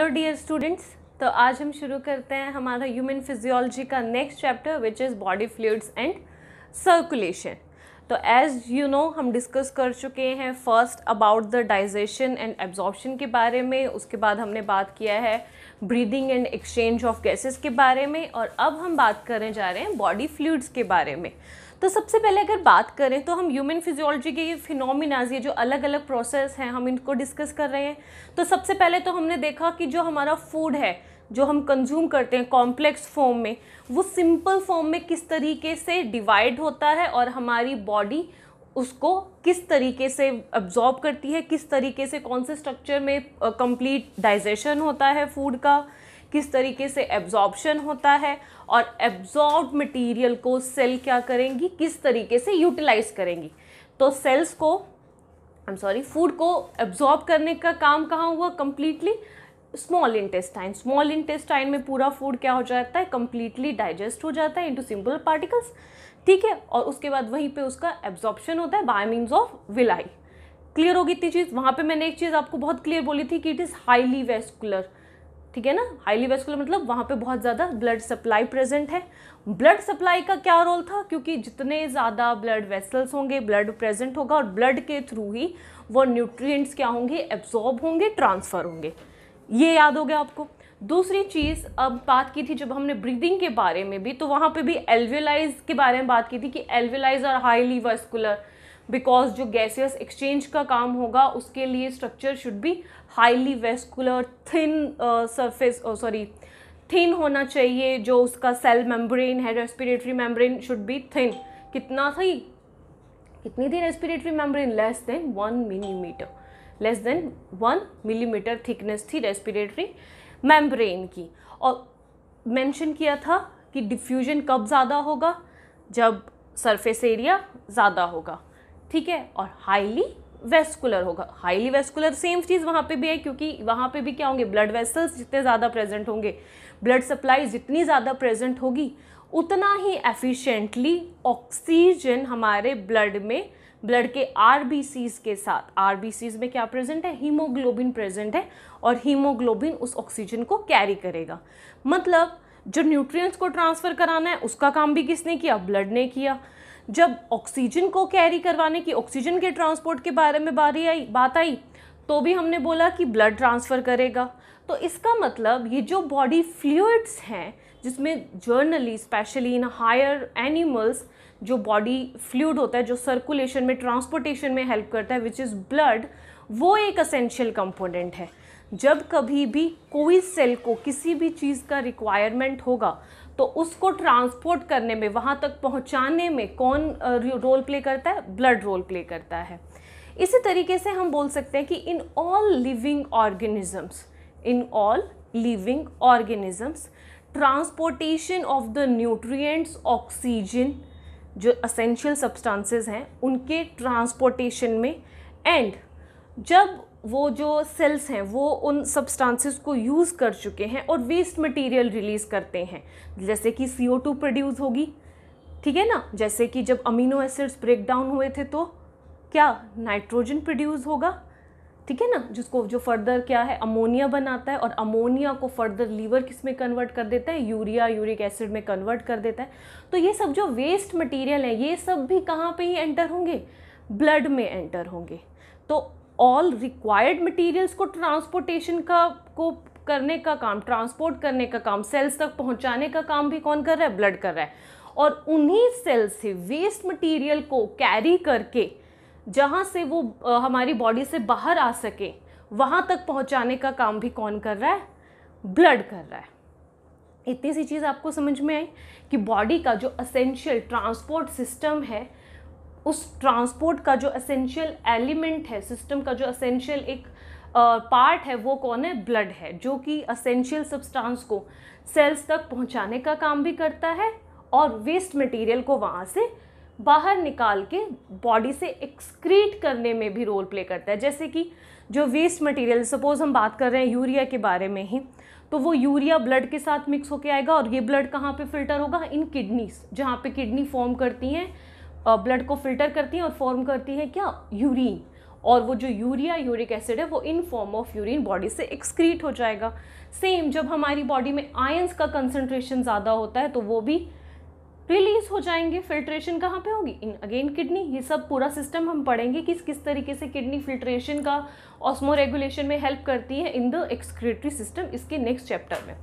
Hello dear students तो आज हम शुरू करते हैं हमारा ह्यूमन फिजियोलॉजी का next chapter which is body fluids and circulation तो एज यू नो हम डिस्कस कर चुके हैं first about the digestion and absorption के बारे में उसके बाद हमने बात किया है breathing and exchange of gases के बारे में और अब हम बात करने जा रहे हैं बॉडी फ्लूड्स के बारे में तो सबसे पहले अगर बात करें तो हम ह्यूमन फिजियोलॉजी के ये फिनोमिनाज ये जो अलग अलग प्रोसेस हैं हम इनको डिस्कस कर रहे हैं तो सबसे पहले तो हमने देखा कि जो हमारा फूड है जो हम कंज्यूम करते हैं कॉम्प्लेक्स फॉर्म में वो सिंपल फॉर्म में किस तरीके से डिवाइड होता है और हमारी बॉडी उसको किस तरीके से अब्जॉर्ब करती है किस तरीके से कौन से स्ट्रक्चर में कंप्लीट डाइजेशन होता है फूड का किस तरीके से एब्जॉर्बशन होता है और एब्जॉर्ब मटेरियल को सेल क्या करेंगी किस तरीके से यूटिलाइज करेंगी तो सेल्स को आई एम सॉरी फूड को एब्जॉर्ब करने का काम कहाँ हुआ completely small intestine small intestine में पूरा फूड क्या हो जाता है कम्प्लीटली डाइजेस्ट हो जाता है इंटू सिंपल पार्टिकल्स ठीक है और उसके बाद वहीं पे उसका एब्जॉर्प्शन होता है by means of villi clear होगी इतनी चीज़ वहाँ पे मैंने एक चीज़ आपको बहुत क्लियर बोली थी कि इट इज़ हाईली वेस्कुलर ठीक है ना हाईली वेस्कुलर मतलब वहाँ पे बहुत ज़्यादा ब्लड सप्लाई प्रेजेंट है ब्लड सप्लाई का क्या रोल था क्योंकि जितने ज़्यादा ब्लड वेसल्स होंगे ब्लड प्रेजेंट होगा और ब्लड के थ्रू ही वो न्यूट्रिएंट्स क्या होंगे एब्जॉर्ब होंगे ट्रांसफ़र होंगे ये याद हो गया आपको दूसरी चीज़ अब बात की थी जब हमने ब्रीदिंग के बारे में भी तो वहाँ पर भी एल्वेलाइज के बारे में बात की थी कि एल्वेलाइज और हाईली वेस्कुलर बिकॉज जो गैसियस एक्सचेंज का काम होगा उसके लिए structure should be highly vascular thin surface sorry thin होना चाहिए जो उसका सेल मेम्ब्रेन है respiratory membrane should be thin कितना थी कितनी थी respiratory membrane less than one millimetre less than one millimetre thickness थी रेस्पिरेटरी मेम्ब्रेन की और मेंशन किया था कि डिफ्यूजन कब ज़्यादा होगा जब सरफेस एरिया ज़्यादा होगा ठीक है और हाईली वेस्कुलर होगा हाईली वेस्कुलर सेम चीज़ वहाँ पे भी है क्योंकि वहाँ पे भी क्या होंगे ब्लड वेसल्स जितने ज़्यादा प्रेजेंट होंगे ब्लड सप्लाई जितनी ज़्यादा प्रेजेंट होगी उतना ही एफिशिएंटली ऑक्सीजन हमारे ब्लड में ब्लड के आर के साथ आर में क्या प्रेजेंट है हीमोग्लोबिन प्रेजेंट है और हीमोग्लोबिन उस ऑक्सीजन को कैरी करेगा मतलब जो न्यूट्रिएंट्स को ट्रांसफ़र कराना है उसका काम भी किसने किया ब्लड ने किया जब ऑक्सीजन को कैरी करवाने की ऑक्सीजन के ट्रांसपोर्ट के बारे में बारी आई बात आई तो भी हमने बोला कि ब्लड ट्रांसफ़र करेगा तो इसका मतलब ये जो बॉडी फ्लूड्स हैं जिसमें generally specially in higher animals जो बॉडी फ्लूड होता है जो सर्कुलेशन में ट्रांसपोर्टेशन में हेल्प करता है विच इज़ ब्लड वो एक असेंशियल कंपोनेंट है जब कभी भी कोई सेल को किसी भी चीज़ का रिक्वायरमेंट होगा तो उसको ट्रांसपोर्ट करने में वहाँ तक पहुँचाने में कौन रोल प्ले करता है ब्लड रोल प्ले करता है इसी तरीके से हम बोल सकते हैं कि in all living organisms in all living organisms transportation of the nutrients oxygen जो असेंशियल सब्सटेंसेस हैं उनके ट्रांसपोर्टेशन में एंड जब वो जो सेल्स हैं वो उन सब्सटेंसेस को यूज़ कर चुके हैं और वेस्ट मटेरियल रिलीज़ करते हैं जैसे कि सी प्रोड्यूस होगी ठीक है ना जैसे कि जब अमीनो एसिड्स ब्रेक डाउन हुए थे तो क्या नाइट्रोजन प्रोड्यूस होगा ठीक है ना जिसको जो फर्दर क्या है अमोनिया बनाता है और अमोनिया को फर्दर लीवर किस में कन्वर्ट कर देता है यूरिया यूरिक एसिड में कन्वर्ट कर देता है तो ये सब जो वेस्ट मटेरियल है ये सब भी कहाँ पे ही एंटर होंगे ब्लड में एंटर होंगे तो ऑल रिक्वायर्ड मटेरियल्स को ट्रांसपोर्टेशन का को करने का काम ट्रांसपोर्ट करने का काम सेल्स तक पहुंचाने का काम भी कौन कर रहा है ब्लड कर रहा है और उन्हीं सेल्स से वेस्ट मटेरियल को कैरी करके जहाँ से वो हमारी बॉडी से बाहर आ सके वहाँ तक पहुँचाने का काम भी कौन कर रहा है ब्लड कर रहा है इतनी सी चीज़ आपको समझ में आई कि बॉडी का जो असेंशियल ट्रांसपोर्ट सिस्टम है उस ट्रांसपोर्ट का जो असेंशियल एलिमेंट है सिस्टम का जो असेंशियल एक पार्ट uh, है वो कौन है ब्लड है जो कि असेंशियल सब्सटेंस को सेल्स तक पहुंचाने का काम भी करता है और वेस्ट मटेरियल को वहाँ से बाहर निकाल के बॉडी से एक्सक्रीट करने में भी रोल प्ले करता है जैसे कि जो वेस्ट मटेरियल सपोज़ हम बात कर रहे हैं यूरिया के बारे में ही तो वो यूरिया ब्लड के साथ मिक्स होके आएगा और ये ब्लड कहाँ पे फिल्टर होगा इन किडनीज जहाँ पे किडनी फॉर्म करती हैं ब्लड को फिल्टर करती हैं और फॉर्म करती हैं क्या यूरिन और वो जो यूरिया यूरिक एसिड है वो in form of urine body से एक्सक्रीट हो जाएगा सेम जब हमारी बॉडी में आयंस का कंसनट्रेशन ज़्यादा होता है तो वो भी रिलीज हो जाएंगे फिल्ट्रेशन कहाँ पे होगी इन अगेन किडनी ये सब पूरा सिस्टम हम पढ़ेंगे किस किस तरीके से किडनी फिल्ट्रेशन का ऑस्मो रेगुलेशन में हेल्प करती है इन द एक्सक्रेटरी सिस्टम इसके नेक्स्ट चैप्टर में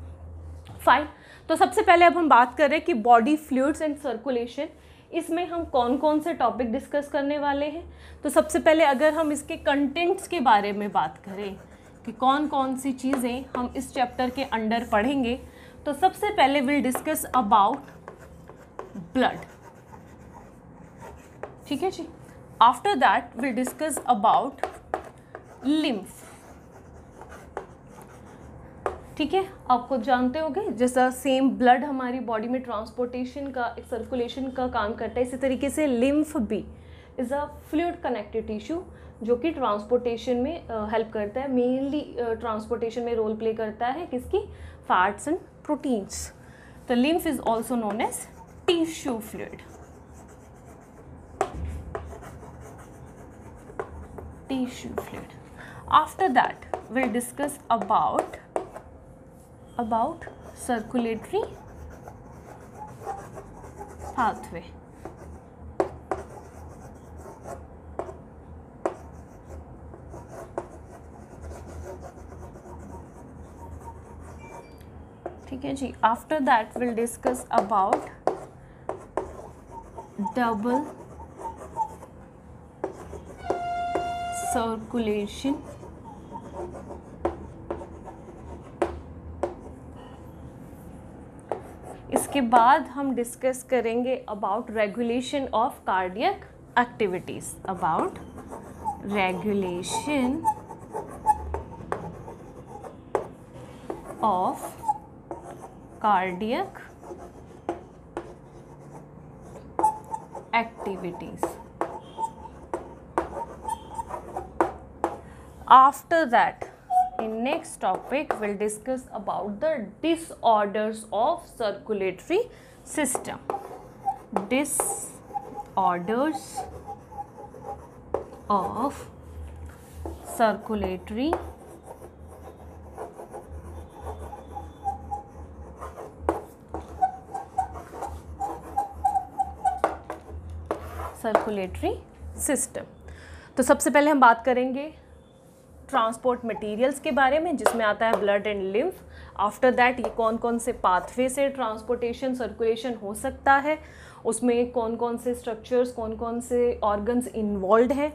फाइव तो सबसे पहले अब हम बात कर रहे हैं कि बॉडी फ्लूड्स एंड सर्कुलेशन इसमें हम कौन कौन से टॉपिक डिस्कस करने वाले हैं तो सबसे पहले अगर हम इसके कंटेंट्स के बारे में बात करें कि कौन कौन सी चीज़ें हम इस चैप्टर के अंडर पढ़ेंगे तो सबसे पहले विल डिस्कस अबाउट ब्लड ठीक है जी after that will discuss about lymph ठीक है आप खुद जानते होंगे जैसा सेम ब्लड हमारी बॉडी में ट्रांसपोर्टेशन का एक सर्कुलेशन का काम करता है इसी तरीके से लिम्फ भी is a fluid connected tissue जो कि ट्रांसपोर्टेशन में हेल्प करता है मेनली ट्रांसपोर्टेशन में रोल प्ले करता है किसकी फैट्स एंड प्रोटीन्स तो lymph is also known as tissue fluid tissue fluid after that will discuss about about circulatory pathway. ठीक है जी after that will discuss about double circulation इसके बाद हम डिस्कस करेंगे about regulation of cardiac activities about regulation of cardiac activities after that in next topic we'll discuss about the disorders of circulatory system disorders of circulatory circulatory system तो सबसे पहले हम बात करेंगे ट्रांसपोर्ट मटेरियल्स के बारे में जिसमें आता है blood and lymph after that ये कौन कौन से पाथवे से ट्रांसपोर्टेशन सर्कुलेशन हो सकता है उसमें कौन कौन से स्ट्रक्चर्स कौन कौन से ऑर्गन्स इन्वॉल्व हैं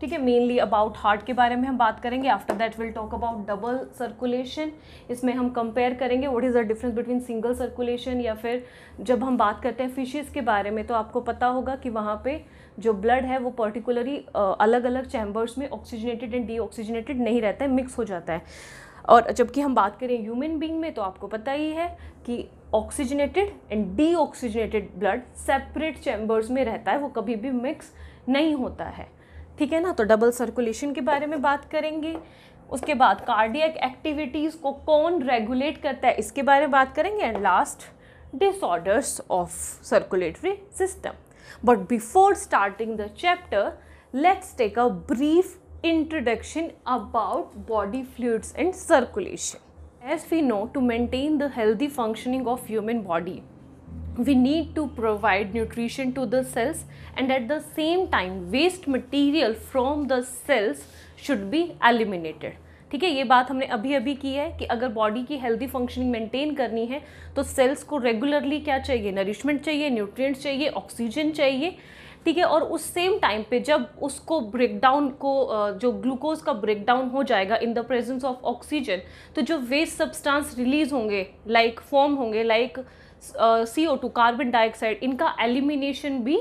ठीक है मेनली अबाउट हार्ट के बारे में हम बात करेंगे after that will talk about double circulation इसमें हम कंपेयर करेंगे what is the difference between single circulation या फिर जब हम बात करते हैं फिशेज़ के बारे में तो आपको पता होगा कि वहाँ पे जो ब्लड है वो पर्टिकुलरली अलग अलग चैम्बर्स में ऑक्सीजनेटेड एंड डीऑक्सीजनेटेड नहीं रहता है मिक्स हो जाता है और जबकि हम बात करें ह्यूमन बींग में तो आपको पता ही है कि oxygenated and deoxygenated blood separate chambers में रहता है वो कभी भी मिक्स नहीं होता है ठीक है ना तो डबल सर्कुलेशन के बारे में बात करेंगे उसके बाद कार्डियक एक्टिविटीज़ को कौन रेगुलेट करता है इसके बारे में बात करेंगे and last disorders of circulatory system But before starting the chapter, let's take a brief introduction about body fluids and circulation. As we know, to maintain the healthy functioning of human body, we need to provide nutrition to the cells and at the same time waste material from the cells should be eliminated ठीक है ये बात हमने अभी अभी की है कि अगर बॉडी की हेल्दी फंक्शनिंग मेंटेन करनी है तो सेल्स को रेगुलरली क्या चाहिए नरिशमेंट चाहिए न्यूट्रिएंट्स चाहिए ऑक्सीजन चाहिए ठीक है और उस सेम टाइम पे जब उसको ब्रेकडाउन को जो ग्लूकोज का ब्रेकडाउन हो जाएगा in the presence of oxygen तो जो वेस्ट सब्सटेंस रिलीज होंगे लाइक फॉर्म होंगे like C O two carbon dioxide इनका एलिमिनेशन भी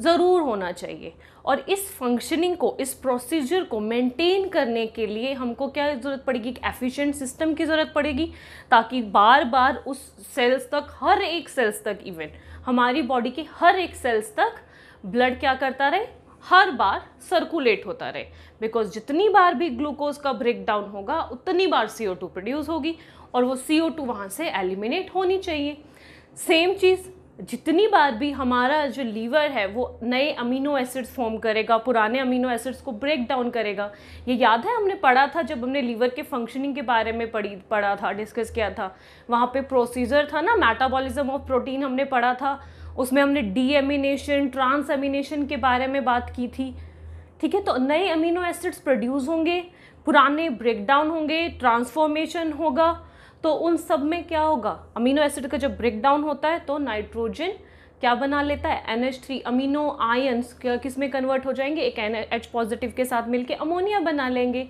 ज़रूर होना चाहिए और इस फंक्शनिंग को इस प्रोसीजर को मेंटेन करने के लिए हमको क्या ज़रूरत पड़ेगी एक एफिशिएंट सिस्टम की ज़रूरत पड़ेगी ताकि बार बार उस सेल्स तक हर एक सेल्स तक इवन हमारी बॉडी के हर एक सेल्स तक ब्लड क्या करता रहे हर बार सर्कुलेट होता रहे बिकॉज जितनी बार भी ग्लूकोज का ब्रेक डाउन होगा उतनी बार सी प्रोड्यूस होगी और वो सी ओ टू वहाँ से एलिमिनेट होनी चाहिए सेम चीज़ जितनी बार भी हमारा जो लीवर है वो नए अमीनो एसिड्स फॉर्म करेगा पुराने अमीनो एसिड्स को ब्रेक डाउन करेगा ये याद है हमने पढ़ा था जब हमने लीवर के फंक्शनिंग के बारे में पढ़ी पढ़ा था डिस्कस किया था वहाँ पे प्रोसीजर था ना मेटाबॉलिज्म ऑफ प्रोटीन हमने पढ़ा था उसमें हमने डी एमिनेशन ट्रांस एमिनेशन के बारे में बात की थी ठीक है तो नए अमीनो एसिड्स प्रोड्यूस होंगे पुराने ब्रेकडाउन होंगे ट्रांसफॉर्मेशन होगा तो उन सब में क्या होगा अमीनो एसिड का जब ब्रेकडाउन होता है तो नाइट्रोजन क्या बना लेता है N H three amino ions किस में कन्वर्ट हो जाएंगे एक एन एच पॉजिटिव के साथ मिलके अमोनिया बना लेंगे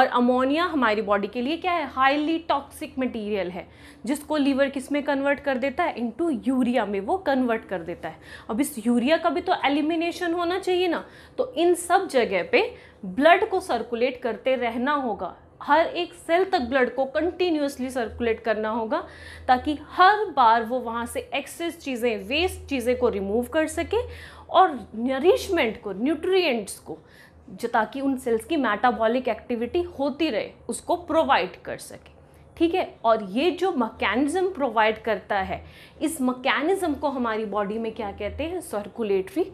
और अमोनिया हमारी बॉडी के लिए क्या है हाईली टॉक्सिक मटेरियल है जिसको लीवर किस में कन्वर्ट कर देता है इनटू यूरिया में वो कन्वर्ट कर देता है अब इस यूरिया का भी तो एलिमिनेशन होना चाहिए ना तो इन सब जगह पे ब्लड को सर्कुलेट करते रहना होगा हर एक सेल तक ब्लड को कंटिन्यूसली सर्कुलेट करना होगा ताकि हर बार वो वहाँ से एक्सेस चीज़ें वेस्ट चीज़ें को रिमूव कर सके और नरिशमेंट को न्यूट्रिएंट्स को जो ताकि उन सेल्स की मेटाबॉलिक एक्टिविटी होती रहे उसको प्रोवाइड कर सके ठीक है और ये जो मकैनिज़म प्रोवाइड करता है इस मकैनिज़म को हमारी बॉडी में क्या कहते हैं सर्कुलेटरी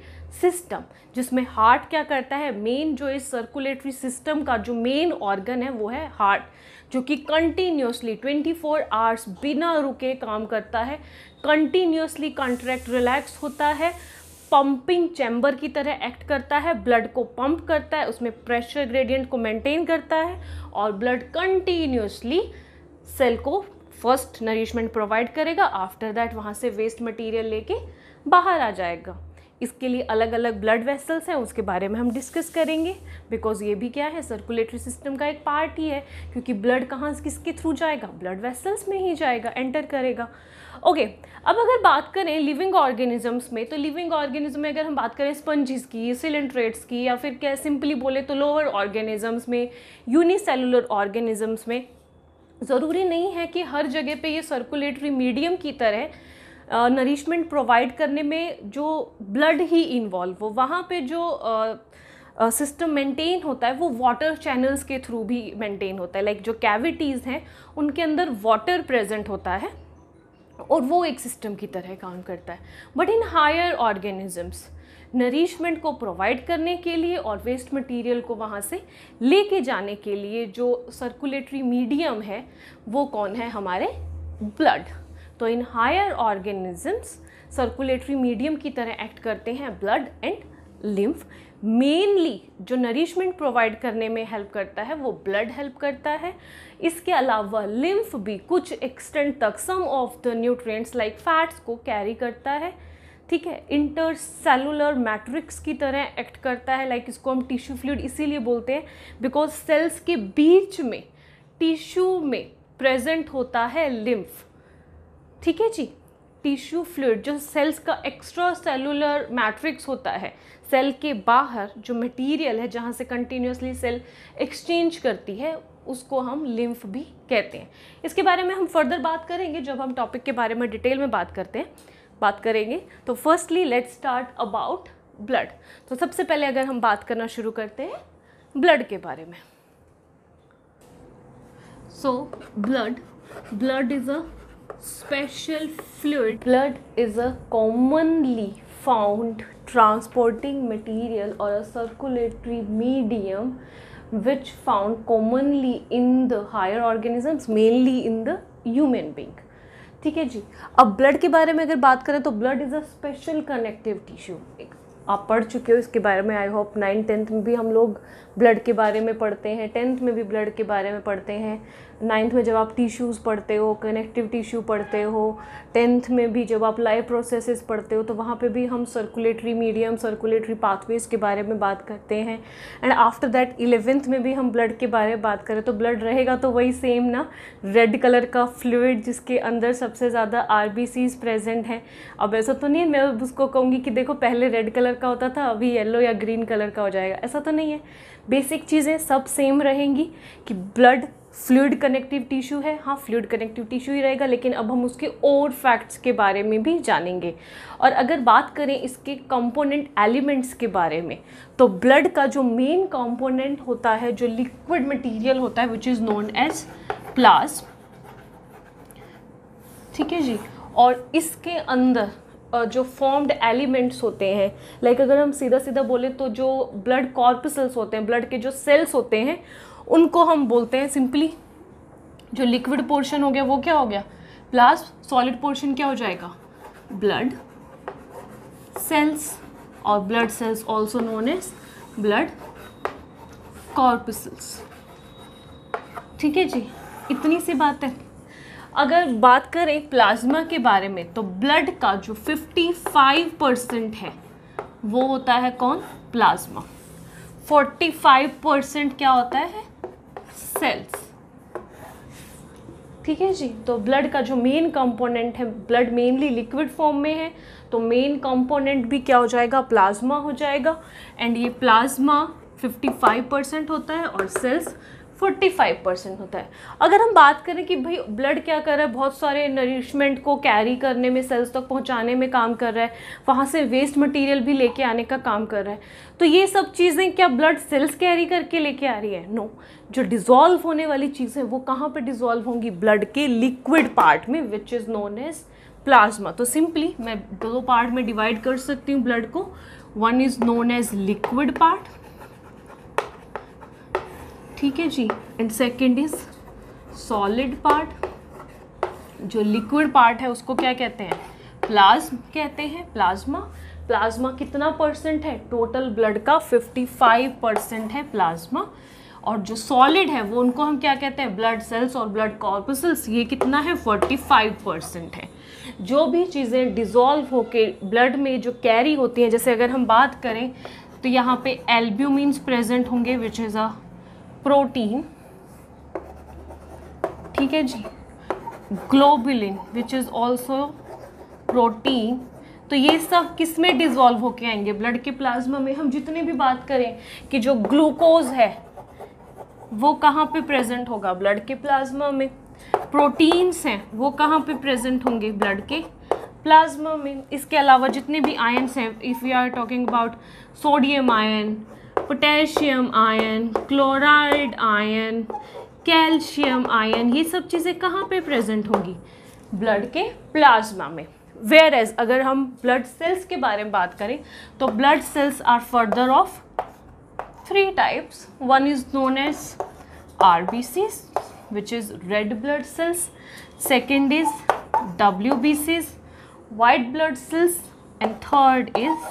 सिस्टम जिसमें हार्ट क्या करता है मेन जो इस सर्कुलेटरी सिस्टम का जो मेन ऑर्गन है वो है हार्ट जो कि कंटिन्यूसली 24 फोर आवर्स बिना रुके काम करता है कंटिन्यूसली कॉन्ट्रैक्ट रिलैक्स होता है पंपिंग चैम्बर की तरह एक्ट करता है ब्लड को पंप करता है उसमें प्रेशर ग्रेडियंट को मेंटेन करता है और ब्लड कंटिन्यूसली सेल को फर्स्ट नरिशमेंट प्रोवाइड करेगा आफ्टर दैट वहाँ से वेस्ट मटेरियल लेके बाहर आ जाएगा इसके लिए अलग अलग ब्लड वेसल्स हैं उसके बारे में हम डिस्कस करेंगे बिकॉज ये भी क्या है सर्कुलेटरी सिस्टम का एक पार्ट ही है क्योंकि ब्लड कहाँ किसके थ्रू जाएगा ब्लड वेसल्स में ही जाएगा एंटर करेगा ओके okay, अब अगर बात करें लिविंग ऑर्गेनिजम्स में तो लिविंग ऑर्गेनिज्म में अगर हम बात करें स्पंजिस की सिलेंट्रेट्स की या फिर क्या सिंपली बोले तो लोअर ऑर्गेनिजम्स में यूनिसेलुलर ऑर्गेनिजम्स में ज़रूरी नहीं है कि हर जगह पे ये सर्कुलेटरी मीडियम की तरह नरिशमेंट प्रोवाइड करने में जो ब्लड ही इन्वॉल्व हो वहाँ पे जो सिस्टम मेंटेन होता है वो वाटर चैनल्स के थ्रू भी मेंटेन होता है लाइक like जो कैविटीज़ हैं उनके अंदर वाटर प्रेजेंट होता है और वो एक सिस्टम की तरह काम करता है but in higher organisms nourishment को प्रोवाइड करने के लिए और वेस्ट मटेरियल को वहाँ से लेके जाने के लिए जो सर्कुलेटरी मीडियम है वो कौन है हमारे ब्लड तो in higher organisms circulatory medium की तरह एक्ट करते हैं ब्लड एंड लिम्फ मेनली जो नरिशमेंट प्रोवाइड करने में हेल्प करता है वो ब्लड हेल्प करता है इसके अलावा लिम्फ भी कुछ एक्सटेंट तक some of the nutrients like fats को कैरी करता है ठीक है इंटर सेलुलर मैट्रिक्स की तरह एक्ट करता है लाइक like इसको हम टिश्यू फ्लूड इसीलिए बोलते हैं बिकॉज सेल्स के बीच में टिश्यू में प्रेजेंट होता है लिम्फ ठीक है जी टिश्यू फ्लूड जो सेल्स का एक्स्ट्रा सेलुलर मैट्रिक्स होता है सेल के बाहर जो मटेरियल है जहाँ से कंटिन्यूसली सेल एक्सचेंज करती है उसको हम लिम्फ भी कहते हैं इसके बारे में हम फर्दर बात करेंगे जब हम टॉपिक के बारे में डिटेल में बात करते हैं बात करेंगे तो firstly let's start about blood तो सबसे पहले अगर हम बात करना शुरू करते हैं ब्लड के बारे में so blood blood is a special fluid. Blood is a commonly found transporting material or a circulatory medium which found commonly in the higher organisms mainly in the human being ठीक है जी अब blood के बारे में अगर बात करें तो blood is a special connective tissue आप पढ़ चुके हो इसके बारे में आई होप नाइन टेंथ में भी हम लोग ब्लड के बारे में पढ़ते हैं टेंथ में भी ब्लड के बारे में पढ़ते हैं नाइन्थ में जब आप टिश्यूज़ पढ़ते हो कनेक्टिव टिश्यू पढ़ते हो टेंथ में भी जब आप लाइव प्रोसेसेस पढ़ते हो तो वहाँ पे भी हम सर्कुलेटरी मीडियम सर्कुलेटरी पाथवेज़ के बारे में बात करते हैं एंड आफ्टर दैट इलेवेंथ में भी हम ब्लड के बारे में बात करें तो ब्लड रहेगा तो वही सेम ना रेड कलर का फ्लूड जिसके अंदर सबसे ज़्यादा आर प्रेजेंट हैं अब ऐसा तो नहीं है मैं उसको कहूँगी कि देखो पहले रेड कलर का होता था अभी येलो या ग्रीन कलर का हो जाएगा ऐसा तो नहीं है बेसिक चीज़ें सब सेम रहेंगी कि ब्लड फ्लूड कनेक्टिव टिश्यू है हाँ फ्लूड कनेक्टिव टिश्यू ही रहेगा लेकिन अब हम उसके और फैक्ट्स के बारे में भी जानेंगे और अगर बात करें इसके कंपोनेंट एलिमेंट्स के बारे में तो ब्लड का जो मेन कंपोनेंट होता है जो लिक्विड मटेरियल होता है which is known as plasma ठीक है जी और इसके अंदर जो फॉर्म्ड एलिमेंट्स होते हैं लाइक अगर हम सीधा सीधा बोले तो जो ब्लड कॉर्पसल्स होते हैं ब्लड के जो सेल्स होते हैं उनको हम बोलते हैं सिंपली जो लिक्विड पोर्शन हो गया वो क्या हो गया प्लस सॉलिड पोर्शन क्या हो जाएगा ब्लड सेल्स और blood cells also known as blood corpuscles ठीक है जी इतनी सी बात है अगर बात करें प्लाज्मा के बारे में तो ब्लड का जो 55 परसेंट है वो होता है कौन प्लाज्मा 45 परसेंट क्या होता है सेल्स ठीक है जी तो ब्लड का जो मेन कंपोनेंट है ब्लड मेनली लिक्विड फॉर्म में है तो मेन कंपोनेंट भी क्या हो जाएगा प्लाज्मा हो जाएगा एंड ये प्लाज्मा 55 परसेंट होता है और सेल्स 45 परसेंट होता है अगर हम बात करें कि भाई ब्लड क्या कर रहा है बहुत सारे नरिशमेंट को कैरी करने में सेल्स तक पहुंचाने में काम कर रहा है वहाँ से वेस्ट मटेरियल भी लेके आने का काम कर रहा है तो ये सब चीज़ें क्या ब्लड सेल्स कैरी करके लेके आ रही है नो no. जो डिज़ोल्व होने वाली चीज़ें वो कहाँ पर डिज़ोल्व होंगी ब्लड के लिक्विड पार्ट में which is known as plasma तो सिंपली मैं दो पार्ट में डिवाइड कर सकती हूँ ब्लड को one is known as liquid part ठीक है जी and second is solid part जो लिक्विड पार्ट है उसको क्या कहते हैं प्लाज्म कहते हैं प्लाज्मा प्लाज्मा कितना परसेंट है टोटल ब्लड का 55 परसेंट है प्लाज्मा और जो सॉलिड है वो उनको हम क्या कहते हैं ब्लड सेल्स और ब्लड कॉर्पसल्स ये कितना है 45 परसेंट है जो भी चीज़ें डिज़ोल्व होकर ब्लड में जो कैरी होती हैं जैसे अगर हम बात करें तो यहाँ पे एल्ब्यूमिन प्रेजेंट होंगे विच इज़ अ प्रोटीन ठीक है जी globulin which is also protein तो ये सब किस में डिजॉल्व होके आएंगे ब्लड के प्लाज्मा में हम जितने भी बात करें कि जो ग्लूकोज है वो कहाँ पे प्रेजेंट होगा ब्लड के प्लाज्मा में प्रोटीन्स हैं वो कहाँ पे प्रेजेंट होंगे ब्लड के प्लाज्मा में इसके अलावा जितने भी आयन्स हैं if you are talking about sodium ion potassium ion chloride ion calcium ion ये सब चीज़ें कहाँ पे प्रेजेंट होगी ब्लड के प्लाज्मा में वेयर एज अगर हम ब्लड सेल्स के बारे में बात करें तो blood cells are further of three types one is known as R B Cs red blood cells second is W B Cs white blood cells and third is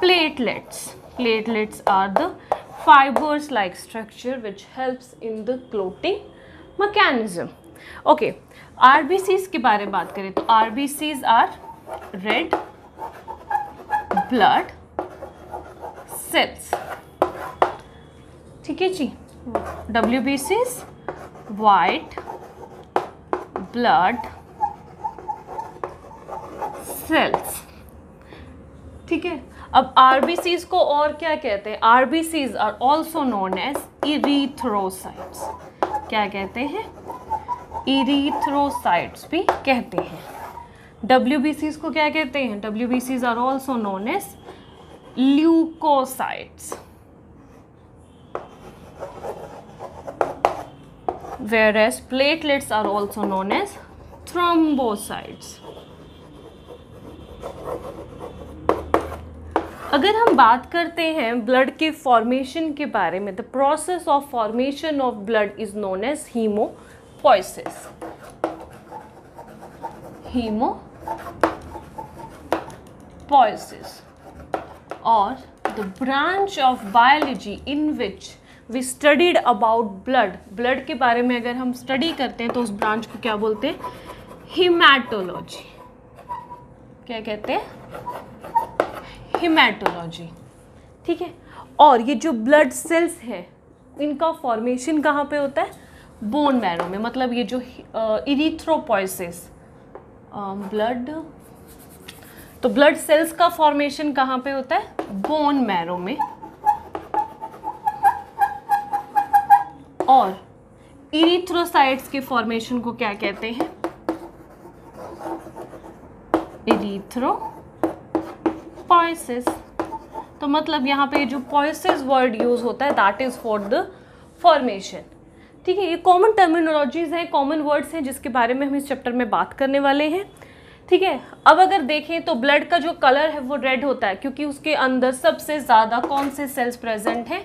platelets platelets are the fibers like structure which helps in the clotting mechanism okay rbcs के बारे में बात करें तो rbcs are red blood cells ठीक है जी wbcs white blood cells ठीक है अब आर को और क्या कहते हैं R B Cs are also known as erythrocytes क्या कहते हैं इरीथ्रोसाइट्स भी कहते हैं डब्ल्यू बी सीज को क्या कहते हैं W B Cs are also known as leucocytes as platelets are also known as thrombocytes अगर हम बात करते हैं ब्लड के फॉर्मेशन के बारे में the process of formation of blood is known as haemopoiesis haemopoiesis और the branch of biology in which we studied about blood blood के बारे में अगर हम स्टडी करते हैं तो उस ब्रांच को क्या बोलते हैं हीमैटोलॉजी क्या कहते हैं हिमाटोलॉजी ठीक है और ये जो ब्लड सेल्स हैं इनका फॉर्मेशन कहाँ पे होता है बोन मैरो में मतलब ये जो इरिथ्रोपोइसिस ब्लड तो ब्लड सेल्स का फॉर्मेशन कहाँ पे होता है बोन मैरो में और इरीथ्रोसाइट्स के फॉर्मेशन को क्या कहते हैं इरीथ्रो पॉइसिस तो मतलब यहाँ पे जो पॉइसिस वर्ड यूज़ होता है that is for the formation ठीक है ये कॉमन टर्मिनोलॉजीज़ हैं कॉमन वर्ड्स हैं जिसके बारे में हम इस चैप्टर में बात करने वाले हैं ठीक है अब अगर देखें तो ब्लड का जो कलर है वो रेड होता है क्योंकि उसके अंदर सबसे ज़्यादा कौन से सेल्स प्रेजेंट हैं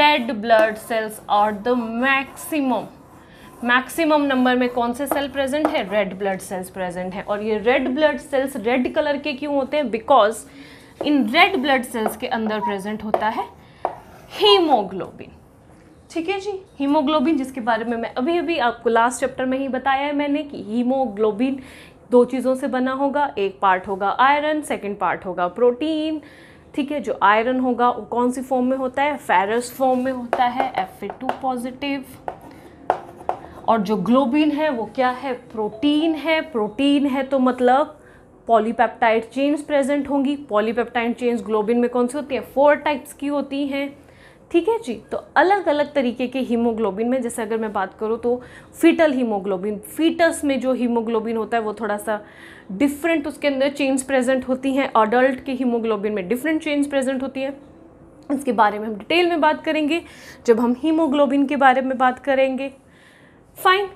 red blood cells are the maximum maximum number में कौन से सेल प्रेजेंट है रेड ब्लड सेल्स प्रेजेंट हैं और ये red blood cells red colour के क्यों होते हैं because in red blood cells के अंदर प्रेजेंट होता है हीमोग्लोबिन ठीक है जी हीमोग्लोबिन जिसके बारे में मैं अभी अभी आपको लास्ट चैप्टर में ही बताया है मैंने कि हीमोग्लोबिन दो चीज़ों से बना होगा एक पार्ट होगा आयरन सेकेंड पार्ट होगा प्रोटीन ठीक है जो आयरन होगा वो कौन सी फॉर्म में होता है फेरस फॉर्म में होता है एफ टू पॉजिटिव और जो ग्लोबिन है वो क्या है प्रोटीन है प्रोटीन है तो मतलब पॉलीपेप्टाइड चेन्स प्रेजेंट होंगी पॉलीपेप्टाइड चेन्स ग्लोबिन में कौन सी होती हैं फोर टाइप्स की होती हैं ठीक है जी तो अलग अलग तरीके के हीमोग्लोबिन में जैसे अगर मैं बात करूँ तो फीटल हीमोग्लोबिन फीटस में जो हीमोग्लोबिन होता है वो थोड़ा सा डिफरेंट उसके अंदर चेन्स प्रेजेंट होती हैं अडल्ट के हीमोग्लोबिन में डिफरेंट चेन्स प्रेजेंट होती हैं इसके बारे में हम डिटेल में बात करेंगे जब हम हीमोग्लोबिन के बारे में बात करेंगे फाइन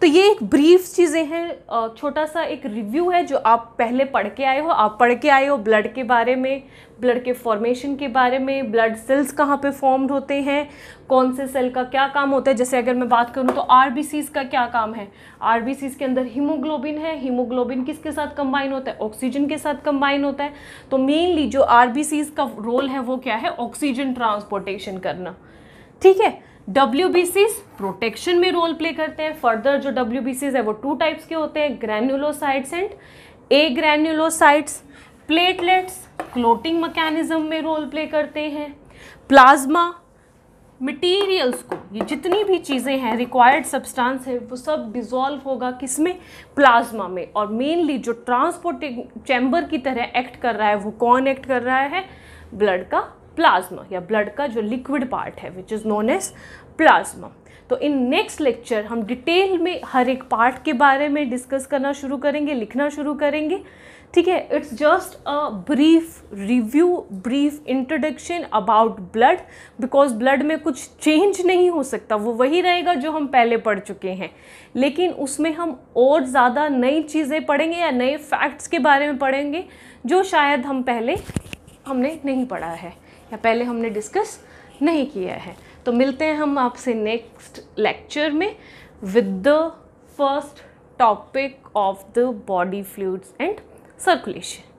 तो ये एक ब्रीफ चीज़ें हैं छोटा सा एक रिव्यू है जो आप पहले पढ़ के आए हो आप पढ़ के आए हो ब्लड के बारे में ब्लड के फॉर्मेशन के बारे में ब्लड सेल्स कहाँ पे फॉर्म्ड होते हैं कौन से सेल का क्या काम होता है जैसे अगर मैं बात करूँ तो आर का क्या काम है आर के अंदर हीमोग्लोबिन है हीमोग्लोबिन किसके साथ कंबाइन होता है ऑक्सीजन के साथ कंबाइन होता है तो मेनली जो आर का रोल है वो क्या है ऑक्सीजन ट्रांसपोर्टेशन करना ठीक है डब्ल्यू प्रोटेक्शन में रोल प्ले करते हैं फर्दर जो डब्ल्यू है वो टू टाइप्स के होते हैं granulocytes and agranulocytes platelets clotting mechanism में रोल प्ले करते हैं प्लाज्मा मटेरियल्स को ये जितनी भी चीज़ें हैं रिक्वायर्ड सब्सटेंस है वो सब डिज़ोल्व होगा किस में प्लाज्मा में और मेनली जो ट्रांसपोर्टिंग चैम्बर की तरह एक्ट कर रहा है वो कौन एक्ट कर रहा है ब्लड का प्लाज्मा या ब्लड का जो लिक्विड पार्ट है which is known as plasma तो इन नेक्स्ट लेक्चर हम डिटेल में हर एक पार्ट के बारे में डिस्कस करना शुरू करेंगे लिखना शुरू करेंगे ठीक है it's just a brief review brief introduction about blood because blood में कुछ चेंज नहीं हो सकता वो वही रहेगा जो हम पहले पढ़ चुके हैं लेकिन उसमें हम और ज़्यादा नई चीज़ें पढ़ेंगे या नए फैक्ट्स के बारे में पढ़ेंगे जो शायद हम पहले हमने नहीं पढ़ा है या पहले हमने डिस्कस नहीं किया है तो मिलते हैं हम आपसे नेक्स्ट लेक्चर में with the first topic of the body fluids and circulation